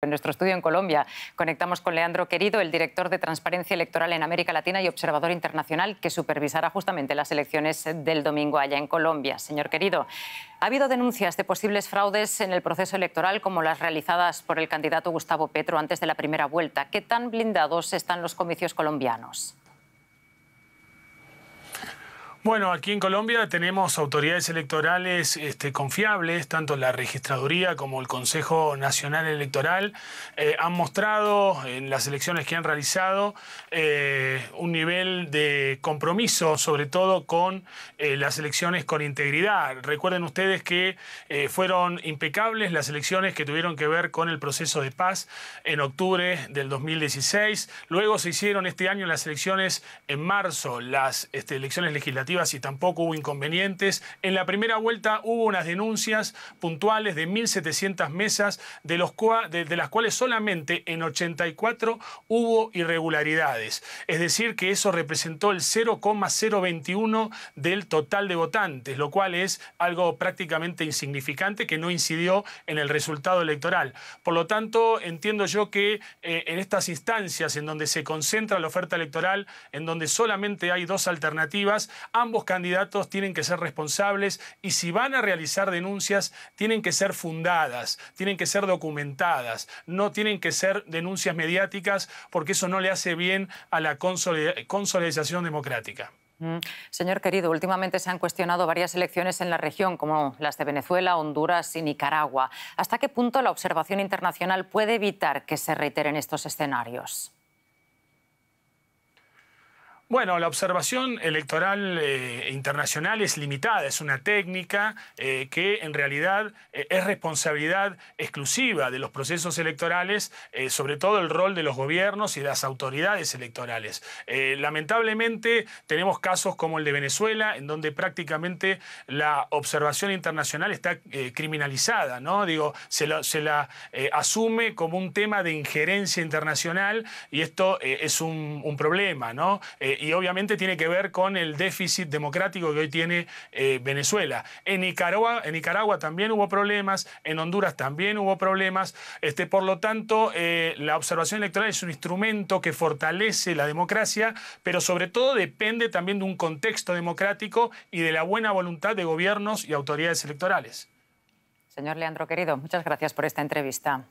En nuestro estudio en Colombia conectamos con Leandro Querido, el director de Transparencia Electoral en América Latina y observador internacional que supervisará justamente las elecciones del domingo allá en Colombia. Señor Querido, ha habido denuncias de posibles fraudes en el proceso electoral como las realizadas por el candidato Gustavo Petro antes de la primera vuelta. ¿Qué tan blindados están los comicios colombianos? Bueno, aquí en Colombia tenemos autoridades electorales este, confiables, tanto la registraduría como el Consejo Nacional Electoral eh, han mostrado en las elecciones que han realizado eh, un nivel de compromiso, sobre todo con eh, las elecciones con integridad. Recuerden ustedes que fueron impecables las elecciones que tuvieron que ver con el proceso de paz en octubre del 2016. Luego se hicieron este año las elecciones en marzo, las este, elecciones legislativas y tampoco hubo inconvenientes. En la primera vuelta hubo unas denuncias puntuales de 1.700 mesas, de, los las cuales solamente en 84 hubo irregularidades. Es decir, que eso representó el 0,021 del total de votantes, lo cual es algo prácticamente insignificante que no incidió en el resultado electoral. Por lo tanto, entiendo yo que eh, en estas instancias en donde se concentra la oferta electoral, en donde solamente hay dos alternativas, ambos candidatos tienen que ser responsables y si van a realizar denuncias, tienen que ser fundadas, tienen que ser documentadas, no tienen que ser denuncias mediáticas porque eso no le hace bien a la consolidación democrática. Mm. Señor querido, últimamente se han cuestionado varias elecciones en la región, como las de Venezuela, Honduras y Nicaragua. ¿Hasta qué punto la observación internacional puede evitar que se reiteren estos escenarios? Bueno, la observación electoral eh, internacional es limitada, es una técnica eh, que en realidad eh, es responsabilidad exclusiva de los procesos electorales, sobre todo el rol de los gobiernos y de las autoridades electorales. lamentablemente tenemos casos como el de Venezuela, en donde prácticamente la observación internacional está criminalizada, ¿no? Digo, se la, asume como un tema de injerencia internacional y esto es un, un problema, ¿no? y obviamente tiene que ver con el déficit democrático que hoy tiene eh, Venezuela. En Nicaragua, también hubo problemas, en Honduras también hubo problemas. Este, por lo tanto, eh, la observación electoral es un instrumento que fortalece la democracia, pero sobre todo depende también de un contexto democrático y de la buena voluntad de gobiernos y autoridades electorales. Señor Leandro, querido, muchas gracias por esta entrevista.